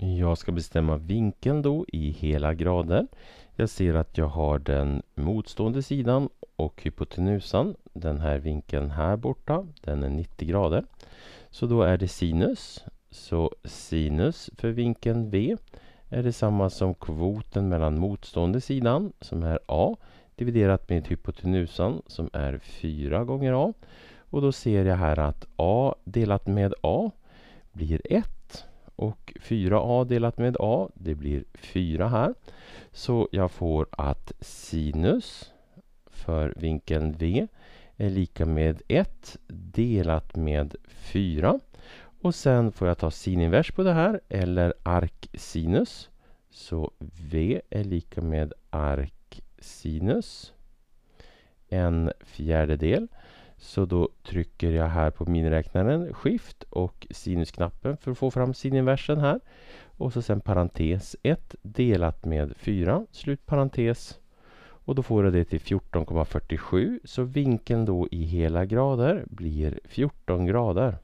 Jag ska bestämma vinkeln då i hela grader. Jag ser att jag har den motstående sidan och hypotenusan. Den här vinkeln här borta, den är 90 grader. Så då är det sinus. Så sinus för vinkeln V är detsamma som kvoten mellan motstående sidan, som är A, dividerat med hypotenusan som är 4 gånger A. Och då ser jag här att A delat med A blir 1 och 4a delat med a, det blir 4 här. Så jag får att sinus för vinkeln V är lika med 1 delat med 4. Och sen får jag ta sininvers på det här, eller arcsinus. Så V är lika med arcsinus, En fjärdedel. Så då trycker jag här på miniräknaren, shift och sinusknappen för att få fram sininversen här. Och så sen parentes 1 delat med 4, slut parentes. Och då får jag det till 14,47 så vinkeln då i hela grader blir 14 grader.